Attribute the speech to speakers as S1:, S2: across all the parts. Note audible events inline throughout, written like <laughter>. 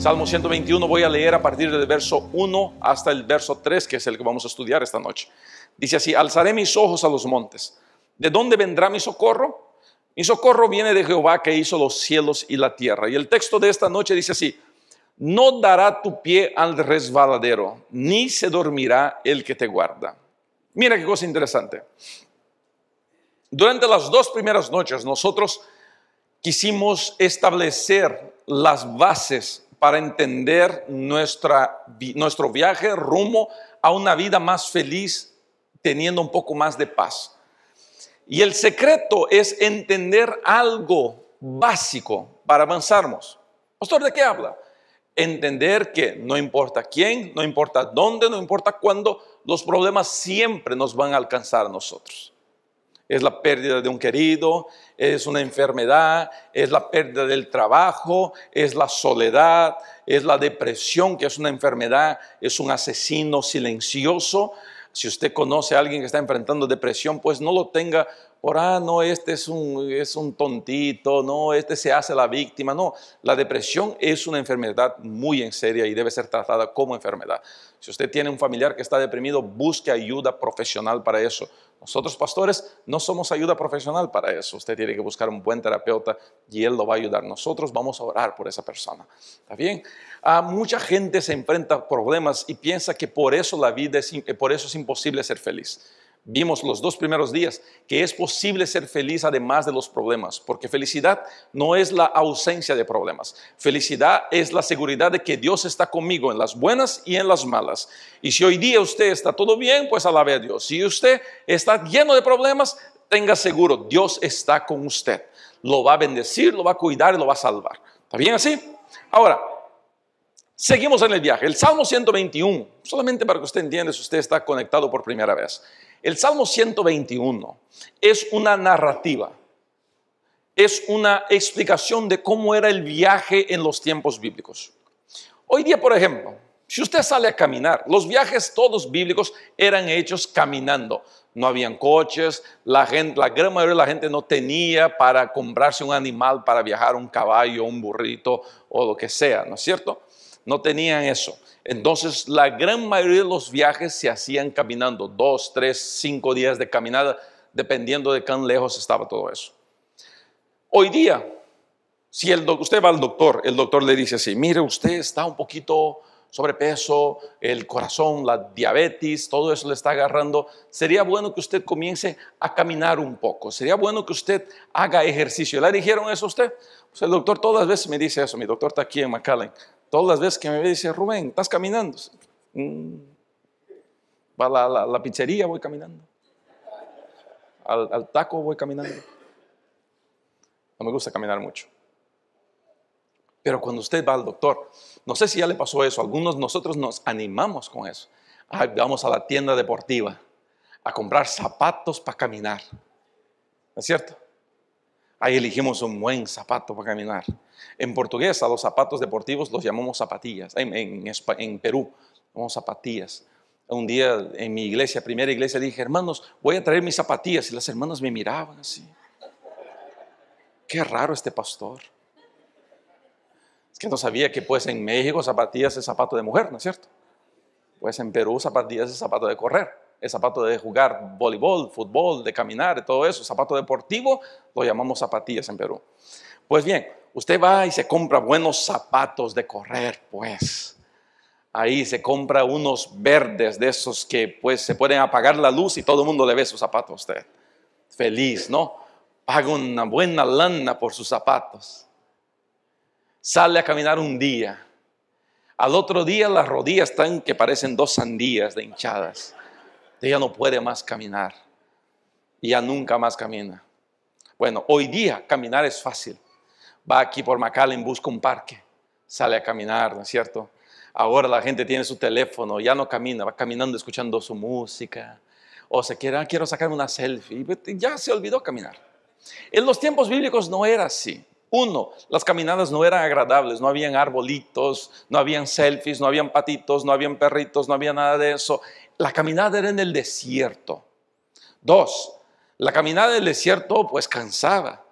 S1: Salmo 121 voy a leer a partir del verso 1 hasta el verso 3, que es el que vamos a estudiar esta noche. Dice así, alzaré mis ojos a los montes. ¿De dónde vendrá mi socorro? Mi socorro viene de Jehová que hizo los cielos y la tierra. Y el texto de esta noche dice así, no dará tu pie al resbaladero, ni se dormirá el que te guarda. Mira qué cosa interesante. Durante las dos primeras noches nosotros quisimos establecer las bases para entender nuestra, nuestro viaje rumbo a una vida más feliz, teniendo un poco más de paz. Y el secreto es entender algo básico para avanzarnos. Pastor, ¿de qué habla? Entender que no importa quién, no importa dónde, no importa cuándo, los problemas siempre nos van a alcanzar a nosotros es la pérdida de un querido, es una enfermedad, es la pérdida del trabajo, es la soledad, es la depresión, que es una enfermedad, es un asesino silencioso. Si usted conoce a alguien que está enfrentando depresión, pues no lo tenga por, ah, no, este es un, es un tontito, no, este se hace la víctima. No, la depresión es una enfermedad muy en seria y debe ser tratada como enfermedad. Si usted tiene un familiar que está deprimido, busque ayuda profesional para eso. Nosotros pastores no somos ayuda profesional para eso. Usted tiene que buscar un buen terapeuta y él lo va a ayudar. Nosotros vamos a orar por esa persona. ¿Está bien? Ah, mucha gente se enfrenta a problemas y piensa que por eso la vida es, eh, por eso es imposible ser feliz. Vimos los dos primeros días que es posible ser feliz además de los problemas, porque felicidad no es la ausencia de problemas. Felicidad es la seguridad de que Dios está conmigo en las buenas y en las malas. Y si hoy día usted está todo bien, pues alabe a Dios. Si usted está lleno de problemas, tenga seguro, Dios está con usted. Lo va a bendecir, lo va a cuidar y lo va a salvar. ¿Está bien así? Ahora, seguimos en el viaje. El Salmo 121, solamente para que usted entienda si usted está conectado por primera vez. El Salmo 121 es una narrativa, es una explicación de cómo era el viaje en los tiempos bíblicos. Hoy día, por ejemplo, si usted sale a caminar, los viajes todos bíblicos eran hechos caminando. No habían coches, la, gran mayoría de la gente no tenía para comprarse un animal, para viajar un caballo, un burrito o lo que sea, ¿no es cierto? No tenían eso. Entonces, la gran mayoría de los viajes se hacían caminando, dos, tres, cinco días de caminada, dependiendo de cuán lejos estaba todo eso. Hoy día, si el usted va al doctor, el doctor le dice así, mire, usted está un poquito sobrepeso, el corazón, la diabetes, todo eso le está agarrando, sería bueno que usted comience a caminar un poco, sería bueno que usted haga ejercicio. ¿Le dijeron eso a usted? Pues el doctor todas las veces me dice eso, mi doctor está aquí en McAllen, Todas las veces que me ve, dice, Rubén, estás caminando. Mm. Va a la, pizzería, voy caminando. Al, taco, voy caminando. No me gusta caminar mucho. Pero cuando usted va al doctor, no sé si ya le pasó eso, algunos nosotros nos animamos con eso. vamos a la tienda deportiva a comprar zapatos para caminar. ¿No es cierto? Ahí elegimos un buen zapato para caminar. En portugués a los zapatos deportivos los llamamos zapatillas. En, Perú, llamamos zapatillas. Un día en mi iglesia, primera iglesia, dije, hermanos, voy a traer mis zapatillas. Y las hermanas me miraban así. Qué raro este pastor. Es que no sabía que pues en México zapatillas es zapato de mujer, ¿no es cierto? Pues en Perú zapatillas es zapato de correr el zapato de jugar voleibol, fútbol, de caminar, todo eso, zapato deportivo, lo llamamos zapatillas en Perú. Pues bien, usted va y se compra buenos zapatos de correr, pues. Ahí se compra unos verdes de esos que pues se pueden apagar la luz y todo el mundo le ve sus zapatos a usted. Feliz, ¿no? Paga una buena lana por sus zapatos. Sale a caminar un día. Al otro día las rodillas están que parecen dos sandías de hinchadas. Ella no puede más caminar. Ya nunca más camina. Bueno, hoy día caminar es fácil. Va aquí por McAllen, busca un parque, sale a caminar, ¿no es cierto? Ahora la gente tiene su teléfono, ya no camina, va caminando escuchando su música. O se quiere, ah, quiero sacarme una selfie. Pues, ya se olvidó caminar. En los tiempos bíblicos no era así. Uno, las caminadas no eran agradables, no habían arbolitos, no habían selfies, no habían patitos, no habían perritos, no había nada de eso la caminada era en el desierto. Dos, la caminada del desierto pues cansaba.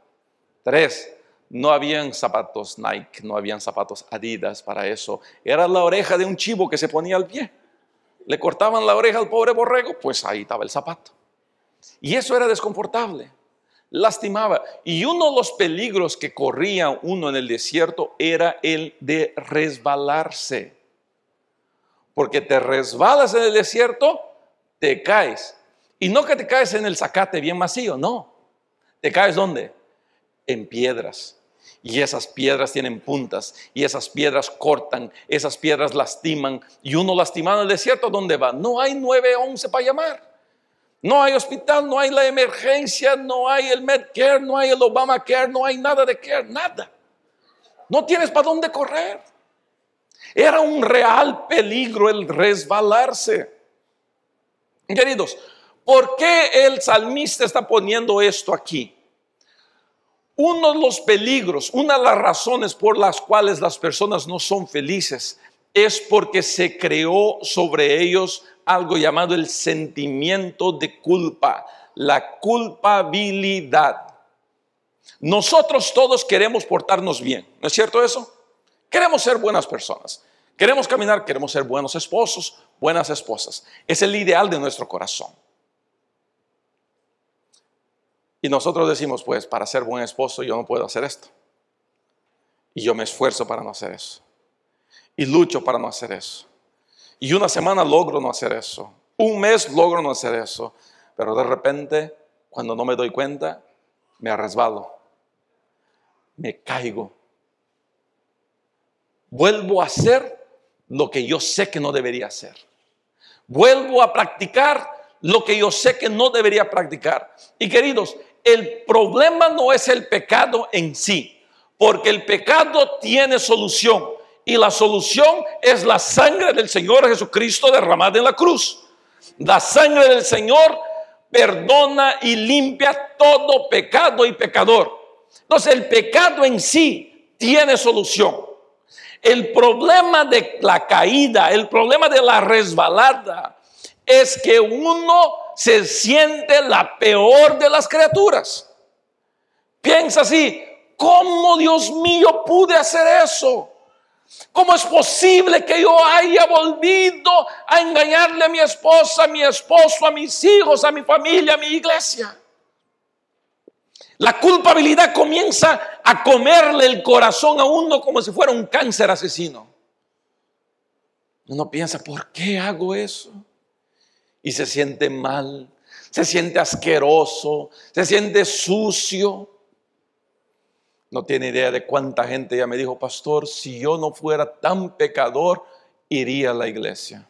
S1: Tres, no habían zapatos Nike, no habían zapatos Adidas para eso. Era la oreja de un chivo que se ponía al pie. Le cortaban la oreja al pobre borrego, pues ahí estaba el zapato. Y eso era desconfortable, lastimaba. Y uno de los peligros que corría uno en el desierto era el de resbalarse porque te resbalas en el desierto, te caes. Y no que te caes en el zacate bien vacío, no. ¿Te caes dónde? En piedras. Y esas piedras tienen puntas, y esas piedras cortan, esas piedras lastiman. Y uno lastimado en el desierto, ¿dónde va? No hay 911 para llamar. No hay hospital, no hay la emergencia, no hay el Medcare, no hay el Obamacare, no hay nada de care, nada. No tienes para dónde correr. Era un real peligro el resbalarse. Queridos, ¿por qué el salmista está poniendo esto aquí? Uno de los peligros, una de las razones por las cuales las personas no son felices es porque se creó sobre ellos algo llamado el sentimiento de culpa, la culpabilidad. Nosotros todos queremos portarnos bien, ¿no es cierto eso? Queremos ser buenas personas. Queremos caminar, queremos ser buenos esposos, buenas esposas. Es el ideal de nuestro corazón. Y nosotros decimos, pues, para ser buen esposo yo no puedo hacer esto. Y yo me esfuerzo para no hacer eso. Y lucho para no hacer eso. Y una semana logro no hacer eso. Un mes logro no hacer eso. Pero de repente, cuando no me doy cuenta, me resbalo. Me caigo. Vuelvo a hacer lo que yo sé que no debería hacer. Vuelvo a practicar lo que yo sé que no debería practicar. Y queridos, el problema no es el pecado en sí, porque el pecado tiene solución. Y la solución es la sangre del Señor Jesucristo derramada en la cruz. La sangre del Señor perdona y limpia todo pecado y pecador. Entonces el pecado en sí tiene solución. El problema de la caída, el problema de la resbalada, es que uno se siente la peor de las criaturas. Piensa así, ¿cómo Dios mío pude hacer eso? ¿Cómo es posible que yo haya volvido a engañarle a mi esposa, a mi esposo, a mis hijos, a mi familia, a mi iglesia? La culpabilidad comienza a comerle el corazón a uno como si fuera un cáncer asesino. Uno piensa, ¿por qué hago eso? Y se siente mal, se siente asqueroso, se siente sucio. No tiene idea de cuánta gente ya me dijo, pastor, si yo no fuera tan pecador, iría a la iglesia.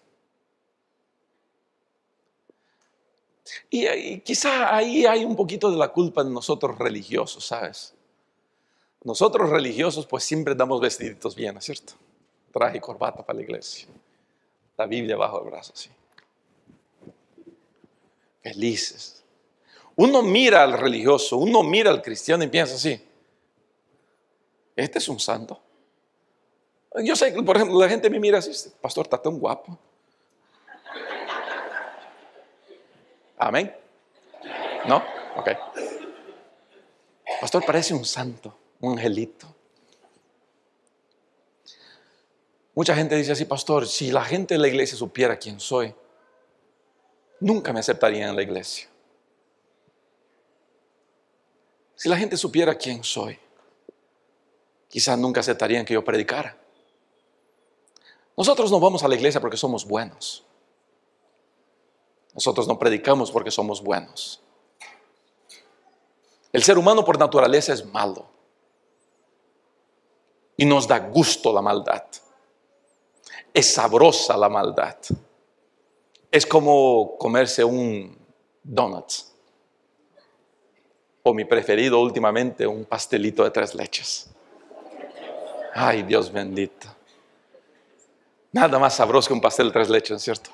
S1: Eh, y, quizá ahí hay un poquito de la culpa de nosotros religiosos, ¿sabes? Nosotros religiosos pues siempre damos vestiditos bien, cierto? Traje y corbata para la iglesia. La Biblia bajo el brazo, sí. Felices. Uno mira al religioso, uno mira al cristiano y piensa así. Este es un santo. Yo sé que, por ejemplo, la gente me mira así, pastor, está tan guapo. Amén. ¿No? Ok. Pastor parece un santo, un angelito. Mucha gente dice así, pastor, si la gente de la iglesia supiera quién soy, nunca me aceptarían en la iglesia. Si la gente supiera quién soy, quizás nunca aceptarían que yo predicara. Nosotros no vamos a la iglesia porque somos buenos. Nosotros no predicamos porque somos buenos. El ser humano por naturaleza es malo. Y nos da gusto la maldad. Es sabrosa la maldad. Es como comerse un donut. O mi preferido últimamente, un pastelito de tres leches. Ay, Dios bendito. Nada más sabroso que un pastel de tres leches, ¿cierto?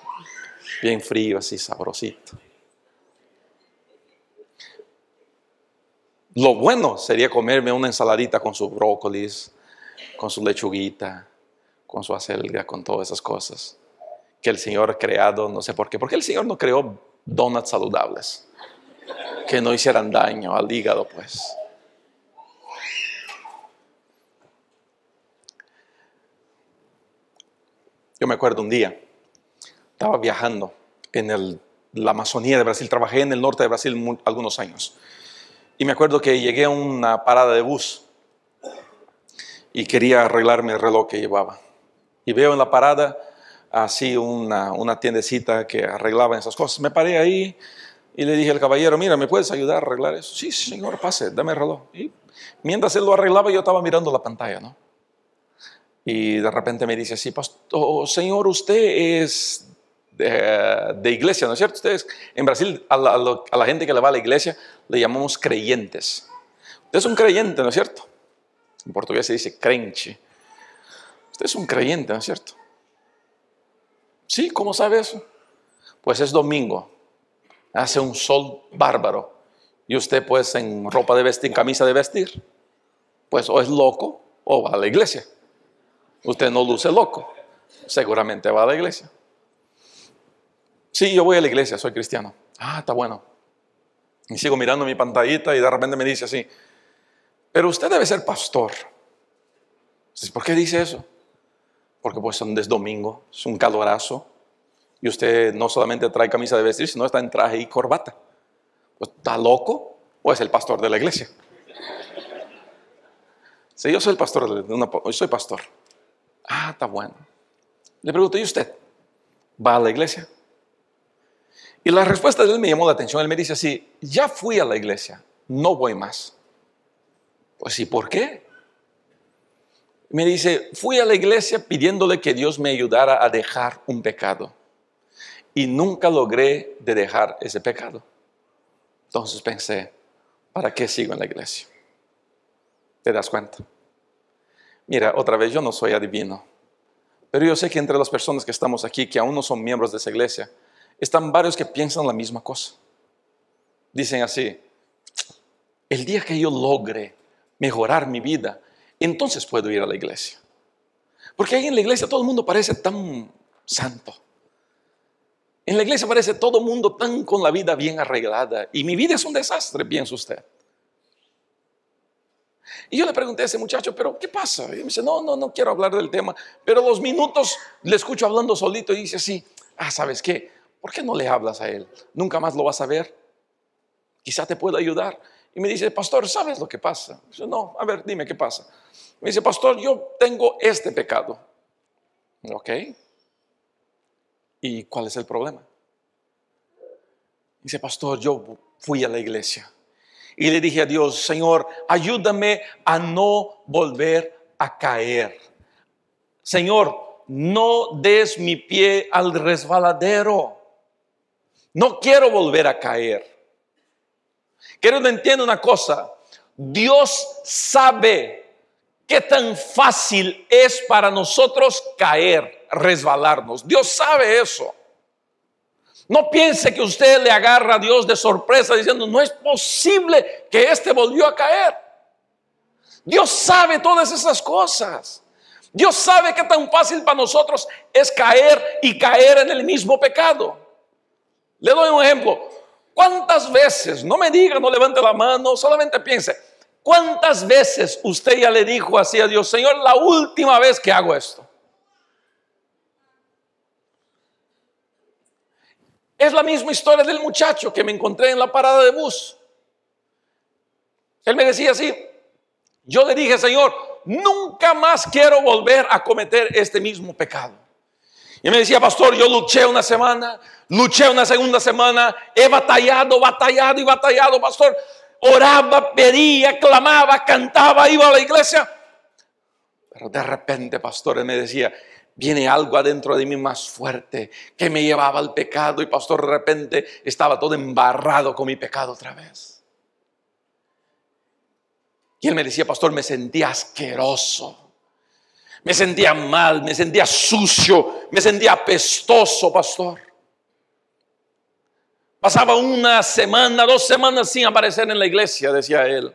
S1: bien frío, así sabrosito. Lo bueno sería comerme una ensaladita con su brócolis, con su lechuguita, con su acelga, con todas esas cosas que el Señor ha creado, no sé por qué. Porque el Señor no creó donuts saludables que no hicieran daño al hígado, pues. Yo me acuerdo un día, estaba viajando en el, la Amazonía de Brasil, trabajé en el norte de Brasil algunos años. Y me acuerdo que llegué a una parada de bus y quería arreglarme el reloj que llevaba. Y veo en la parada así una, una tiendecita que arreglaba esas cosas. Me paré ahí y le dije al caballero, mira, ¿me puedes ayudar a arreglar eso? Sí, señor, pase, dame el reloj. Y mientras él lo arreglaba, yo estaba mirando la pantalla, ¿no? Y de repente me dice así, pastor, oh, señor, usted es de, iglesia, ¿no es cierto? Ustedes, en Brasil, a la, gente que le va a la iglesia le llamamos creyentes. Usted es un creyente, ¿no es cierto? En portugués se dice crente. Usted es un creyente, ¿no es cierto? Sí, ¿cómo sabe eso? Pues es domingo, hace un sol bárbaro y usted pues en ropa de vestir, en camisa de vestir, pues o es loco o va a la iglesia. Usted no luce loco, seguramente va a la iglesia. Sí, yo voy a la iglesia, soy cristiano. Ah, está bueno. Y sigo mirando mi pantallita y de repente me dice así, pero usted debe ser pastor. ¿Por qué dice eso? Porque pues es domingo, es un calorazo, y usted no solamente trae camisa de vestir, sino está en traje y corbata. Pues, ¿Está loco o es el pastor de la iglesia? si yo soy el pastor, de yo soy pastor. Ah, está bueno. Le pregunto, ¿y usted? ¿Va a la iglesia? Y la respuesta de él me llamó la atención. Él me dice así, ya fui a la iglesia, no voy más. Pues sí, ¿por qué? Me dice, fui a la iglesia pidiéndole que Dios me ayudara a dejar un pecado. Y nunca logré de dejar ese pecado. Entonces pensé, ¿para qué sigo en la iglesia? ¿Te das cuenta? Mira, otra vez yo no soy adivino, pero yo sé que entre las personas que estamos aquí, que aún no son miembros de esa iglesia, están varios que piensan la misma cosa. Dicen así, el día que yo logre mejorar mi vida, entonces puedo ir a la iglesia. Porque ahí en la iglesia todo el mundo parece tan santo. En la iglesia parece todo el mundo tan con la vida bien arreglada. Y mi vida es un desastre, piensa usted. Y yo le pregunté a ese muchacho, pero ¿qué pasa? Y me dice, no, no, no quiero hablar del tema. Pero los minutos le escucho hablando solito y dice así, ah, ¿sabes qué? ¿por qué no le hablas a él? Nunca más lo vas a ver. Quizá te pueda ayudar. Y me dice, pastor, ¿sabes lo que pasa? no, a ver, dime qué pasa. Me dice, pastor, yo tengo este pecado. Ok. ¿Y cuál es el problema? Dice, pastor, yo fui a la iglesia y le dije a Dios, Señor, ayúdame a no volver a caer. Señor, no des mi pie al resbaladero. No quiero volver a caer. Quiero que entienda una cosa. Dios sabe qué tan fácil es para nosotros caer, resbalarnos. Dios sabe eso. No piense que usted le agarra a Dios de sorpresa diciendo, no es posible que éste volvió a caer. Dios sabe todas esas cosas. Dios sabe qué tan fácil para nosotros es caer y caer en el mismo pecado. Le doy un ejemplo. ¿Cuántas veces, no me diga, no levante la mano, solamente piense, cuántas veces usted ya le dijo así a Dios, Señor, la última vez que hago esto? Es la misma historia del muchacho que me encontré en la parada de bus. Él me decía así, yo le dije, Señor, nunca más quiero volver a cometer este mismo pecado. Y me decía, pastor, yo luché una semana, luché una segunda semana, he batallado, batallado y batallado, pastor. Oraba, pedía, clamaba, cantaba, iba a la iglesia. Pero de repente, pastor, me decía, viene algo adentro de mí más fuerte que me llevaba al pecado y pastor, de repente estaba todo embarrado con mi pecado otra vez. Y él me decía, pastor, me sentía asqueroso. Me sentía mal, me sentía sucio, me sentía apestoso, pastor. Pasaba una semana, dos semanas sin aparecer en la iglesia, decía él.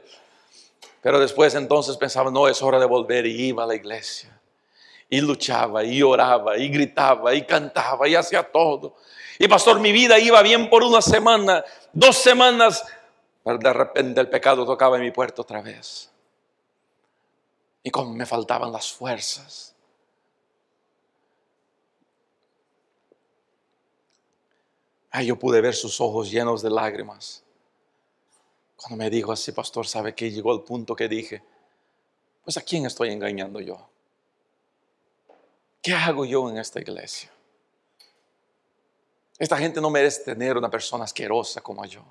S1: Pero después entonces pensaba, no, es hora de volver y iba a la iglesia. Y luchaba, y oraba, y gritaba, y cantaba, y hacía todo. Y pastor, mi vida iba bien por una semana, dos semanas, pero de repente el pecado tocaba en mi puerta otra vez y me faltaban las fuerzas. Ay, yo pude ver sus ojos llenos de lágrimas. Cuando me dijo así, pastor, ¿sabe que Llegó al punto que dije, pues ¿a quién estoy engañando yo? ¿Qué hago yo en esta iglesia? Esta gente no merece tener una persona asquerosa como yo.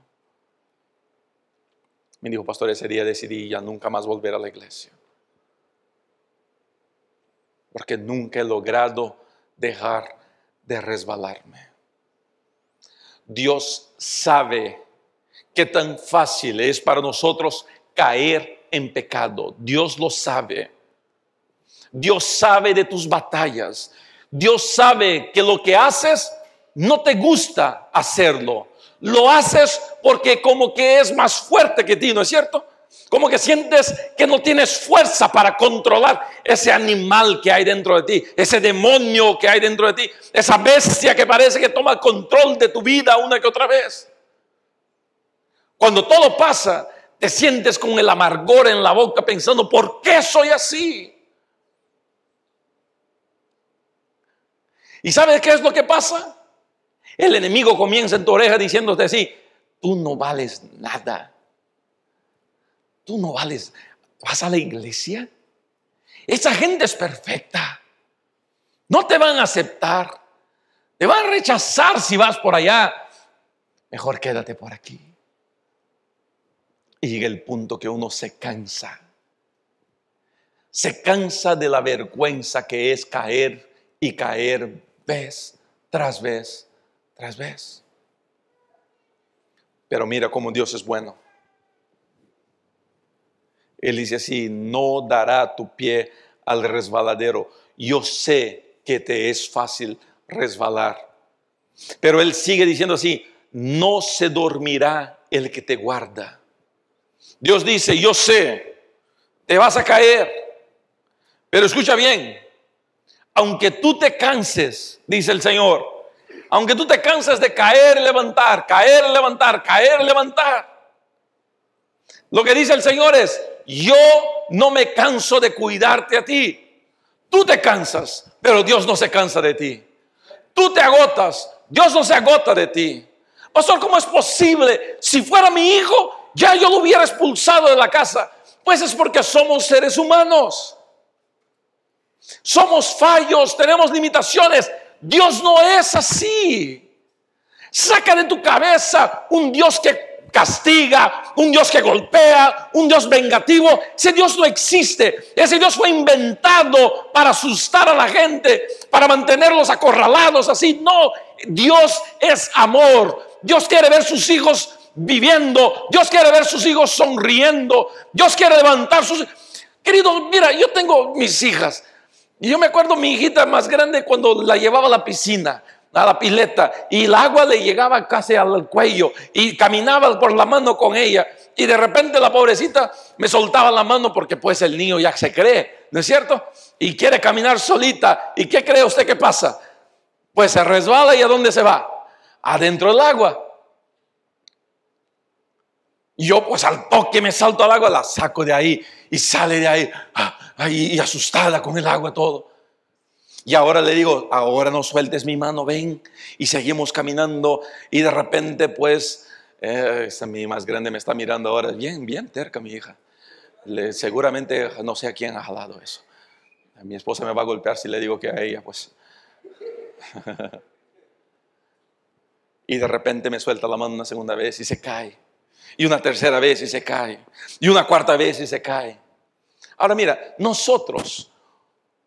S1: Me dijo, pastor, ese día decidí ya nunca más volver a la iglesia porque nunca he logrado dejar de resbalarme. Dios sabe qué tan fácil es para nosotros caer en pecado. Dios lo sabe. Dios sabe de tus batallas. Dios sabe que lo que haces no te gusta hacerlo. Lo haces porque como que es más fuerte que ti, ¿no es cierto? Como que sientes que no tienes fuerza para controlar ese animal que hay dentro de ti, ese demonio que hay dentro de ti, esa bestia que parece que toma control de tu vida una que otra vez. Cuando todo pasa, te sientes con el amargor en la boca pensando, ¿por qué soy así? ¿Y sabes qué es lo que pasa? El enemigo comienza en tu oreja diciéndote así, tú no vales nada tú no vales, vas a la iglesia. Esa gente es perfecta. No te van a aceptar. Te van a rechazar si vas por allá. Mejor quédate por aquí. Y llega el punto que uno se cansa. Se cansa de la vergüenza que es caer y caer vez tras vez tras vez. Pero mira cómo Dios es bueno. Él dice así, no dará tu pie al resbaladero. Yo sé que te es fácil resbalar. Pero Él sigue diciendo así, no se dormirá el que te guarda. Dios dice, yo sé, te vas a caer. Pero escucha bien, aunque tú te canses, dice el Señor, aunque tú te canses de caer y levantar, caer y levantar, caer y levantar, lo que dice el Señor es, yo no me canso de cuidarte a ti. Tú te cansas, pero Dios no se cansa de ti. Tú te agotas, Dios no se agota de ti. Pastor, ¿cómo es posible? Si fuera mi hijo, ya yo lo hubiera expulsado de la casa. Pues es porque somos seres humanos. Somos fallos, tenemos limitaciones. Dios no es así. Saca de tu cabeza un Dios que castiga, un Dios que golpea, un Dios vengativo. Ese Dios no existe. Ese Dios fue inventado para asustar a la gente, para mantenerlos acorralados así. No, Dios es amor. Dios quiere ver sus hijos viviendo. Dios quiere ver sus hijos sonriendo. Dios quiere levantar sus... Querido, mira, yo tengo mis hijas. Y yo me acuerdo mi hijita más grande cuando la llevaba a la piscina a la pileta y el agua le llegaba casi al cuello y caminaba por la mano con ella y de repente la pobrecita me soltaba la mano porque pues el niño ya se cree, ¿no es cierto? Y quiere caminar solita. ¿Y qué cree usted que pasa? Pues se resbala y a dónde se va? Adentro del agua. yo pues al toque me salto al agua, la saco de ahí y sale de ahí, ah, ahí y asustada con el agua todo. Y ahora le digo, ahora no sueltes mi mano, ven. Y seguimos caminando y de repente pues, eh, mi más grande me está mirando ahora, bien, bien terca mi hija. seguramente no sé a quién ha jalado eso. Mi esposa me va a golpear si le digo que a ella, pues. <laughs> y de repente me suelta la mano una segunda vez y se cae. Y una tercera vez y se cae. Y una cuarta vez y se cae. Ahora mira, nosotros,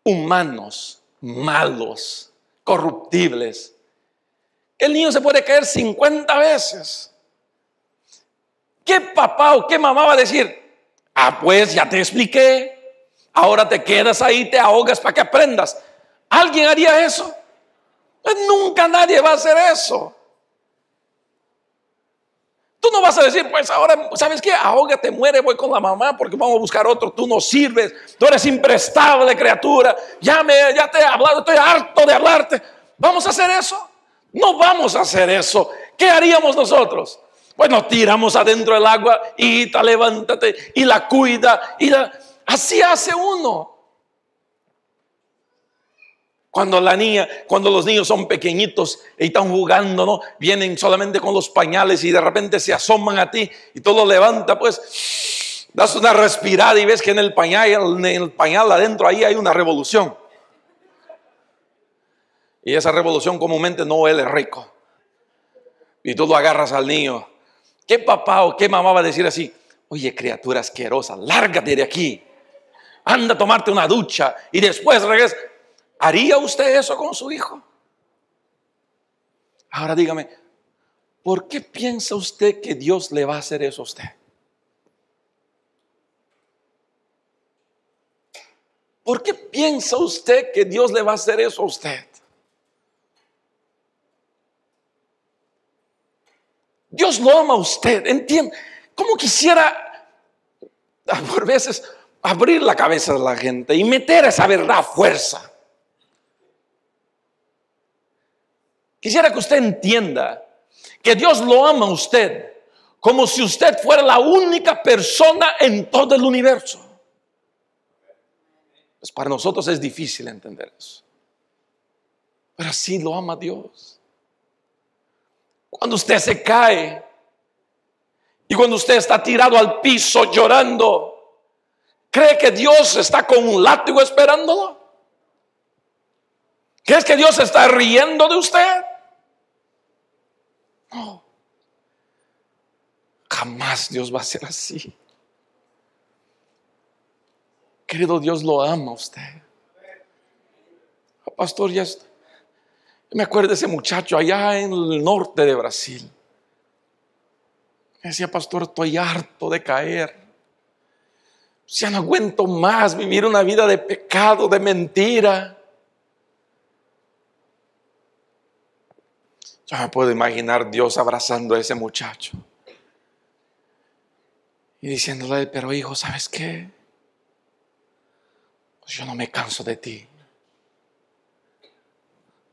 S1: humanos, malos, corruptibles. El niño se puede caer 50 veces. ¿Qué papá o qué mamá va a decir? Ah, pues ya te expliqué. Ahora te quedas ahí, te ahogas para que aprendas. ¿Alguien haría eso? Pues nunca nadie va a hacer eso. Tú no vas a decir, pues ahora, ¿sabes qué? te muere, voy con la mamá porque vamos a buscar otro. Tú no sirves, tú eres imprestable, criatura. Ya, me, ya te he hablado, estoy harto de hablarte. ¿Vamos a hacer eso? No vamos a hacer eso. ¿Qué haríamos nosotros? Pues nos tiramos adentro del agua, y te levántate, y la cuida, y Así hace uno. Cuando la niña, cuando los niños son pequeñitos y están jugando, ¿no? Vienen solamente con los pañales y de repente se asoman a ti y todo levanta, pues das una respirada y ves que en el pañal, en el pañal adentro ahí hay una revolución. Y esa revolución comúnmente no huele rico. Y tú lo agarras al niño. ¿Qué papá o qué mamá va a decir así? Oye, criatura asquerosa, lárgate de aquí. Anda a tomarte una ducha y después regresa. ¿Haría usted eso con su hijo? Ahora dígame, ¿por qué piensa usted que Dios le va a hacer eso a usted? ¿Por qué piensa usted que Dios le va a hacer eso a usted? Dios lo ama a usted, entiende. ¿Cómo quisiera ah, por veces abrir la cabeza de la gente y meter esa verdad a fuerza? Quisiera que usted entienda que Dios lo ama a usted como si usted fuera la única persona en todo el universo. Pues para nosotros es difícil entender eso. Pero así lo ama Dios. Cuando usted se cae y cuando usted está tirado al piso llorando, ¿Cree que Dios está con un látigo esperándolo? ¿Crees que Dios está riendo de usted? Jamás Dios va a ser así. Querido Dios lo ama a usted. Pastor, ya me acuerdo de ese muchacho allá en el norte de Brasil. decía, pastor, estoy harto de caer. Ya no aguento más vivir una vida de pecado, de mentira. me puedo imaginar Dios abrazando a ese muchacho y diciéndole, pero hijo, ¿sabes qué? Pues yo no me canso de ti.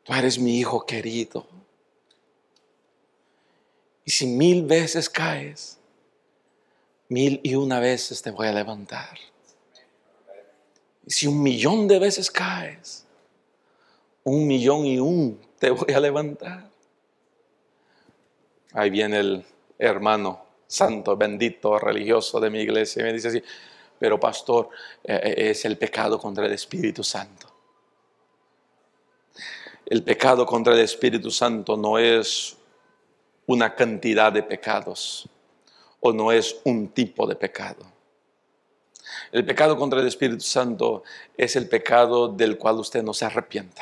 S1: Tú eres mi hijo querido. Y si mil veces caes, mil y una veces te voy a levantar. Y si un millón de veces caes, un millón y un te voy a levantar. Ahí viene el hermano santo, bendito, religioso de mi iglesia y me dice así, pero pastor, eh, eh, es el pecado contra el Espíritu Santo. El pecado contra el Espíritu Santo no es una cantidad de pecados o no es un tipo de pecado. El pecado contra el Espíritu Santo es el pecado del cual usted no se arrepiente.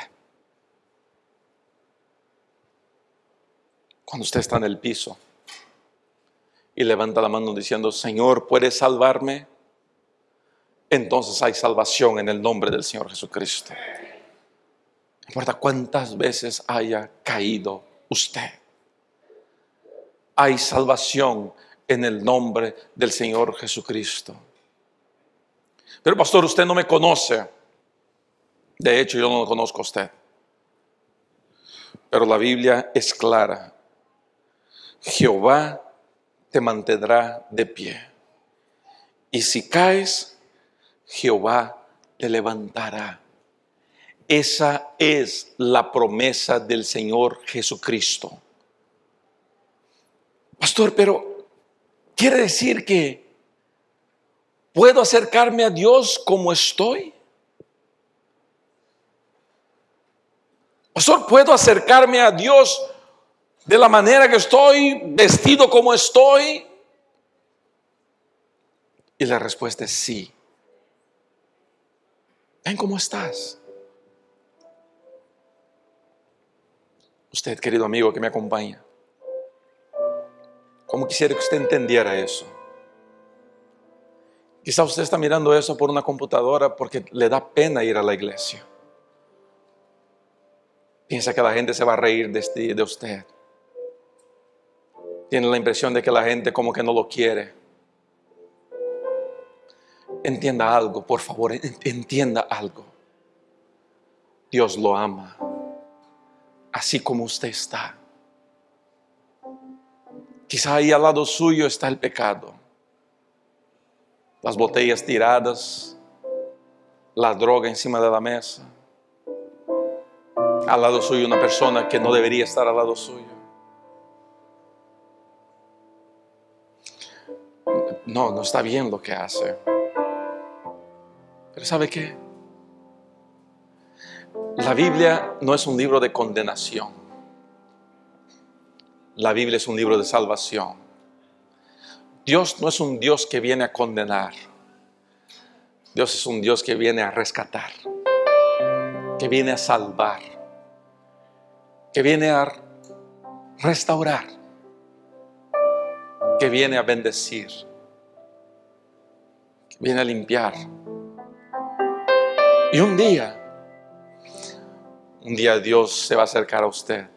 S1: cuando usted está en el piso y levanta la mano diciendo, Señor, ¿puedes salvarme? Entonces hay salvación en el nombre del Señor Jesucristo. No importa cuántas veces haya caído usted. Hay salvación en el nombre del Señor Jesucristo. Pero pastor, usted no me conoce. De hecho, yo no lo conozco a usted. Pero la Biblia es clara Jehová te mantendrá de pie. Y si caes, Jehová te levantará. Esa es la promesa del Señor Jesucristo. Pastor, pero quiere decir que puedo acercarme a Dios como estoy. Pastor, puedo acercarme a Dios de la manera que estoy, vestido como estoy? Y la respuesta es sí. Ven cómo estás. Usted, querido amigo que me acompaña, como quisiera que usted entendiera eso. Quizá usted está mirando eso por una computadora porque le da pena ir a la iglesia. Piensa que la gente se va a reír de, usted tiene la impresión de que la gente como que no lo quiere. Entienda algo, por favor, entienda algo. Dios lo ama, así como usted está. Quizá ahí al lado suyo está el pecado, las botellas tiradas, la droga encima de la mesa, al lado suyo una persona que no debería estar al lado suyo. no, no está bien lo que hace. Pero ¿sabe qué? La Biblia no es un libro de condenación. La Biblia es un libro de salvación. Dios no es un Dios que viene a condenar. Dios es un Dios que viene a rescatar, que viene a salvar, que viene a restaurar, que viene a bendecir viene a limpiar. Y un día, un día Dios se va a acercar a usted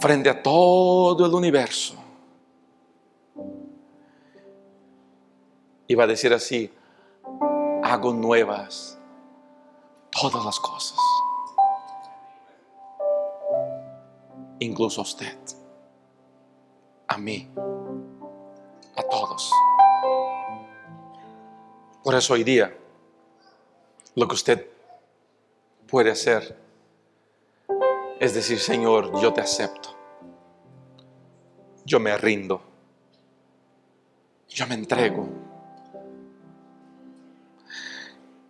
S1: frente a todo el universo y va a decir así, hago nuevas todas las cosas, incluso a usted, a mí, a todos. Por eso hoy día, lo que usted puede hacer es decir, Señor, yo te acepto, yo me rindo, yo me entrego.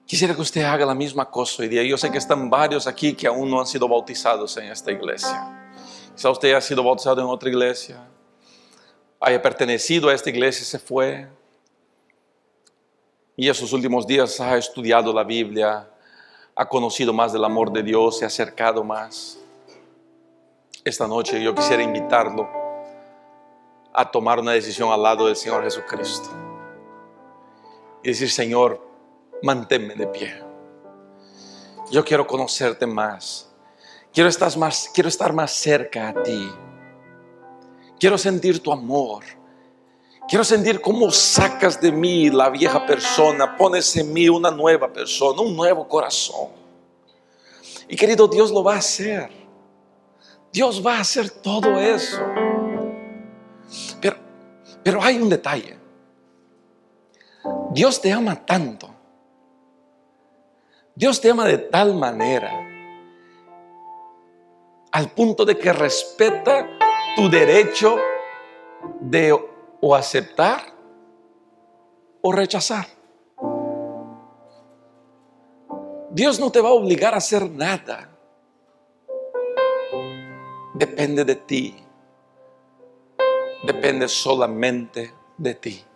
S1: Quisiera que usted haga la misma cosa hoy día. Yo sé que están varios aquí que aún no han sido bautizados en esta iglesia. Quizá usted ha sido bautizado en otra iglesia, haya pertenecido a esta iglesia y se fue y esos últimos días ha estudiado la Biblia, ha conocido más del amor de Dios, se ha acercado más. Esta noche yo quisiera invitarlo a tomar una decisión al lado del Señor Jesucristo y decir, Señor, manténme de pie. Yo quiero conocerte más. Quiero estar más, quiero estar más cerca a ti. Quiero sentir tu amor Quiero sentir cómo sacas de mí la vieja persona, pones en mí una nueva persona, un nuevo corazón. Y querido, Dios lo va a hacer. Dios va a hacer todo eso. Pero, pero hay un detalle. Dios te ama tanto. Dios te ama de tal manera al punto de que respeta tu derecho de o aceptar o rechazar. Dios no te va a obligar a hacer nada. Depende de ti. Depende solamente de ti.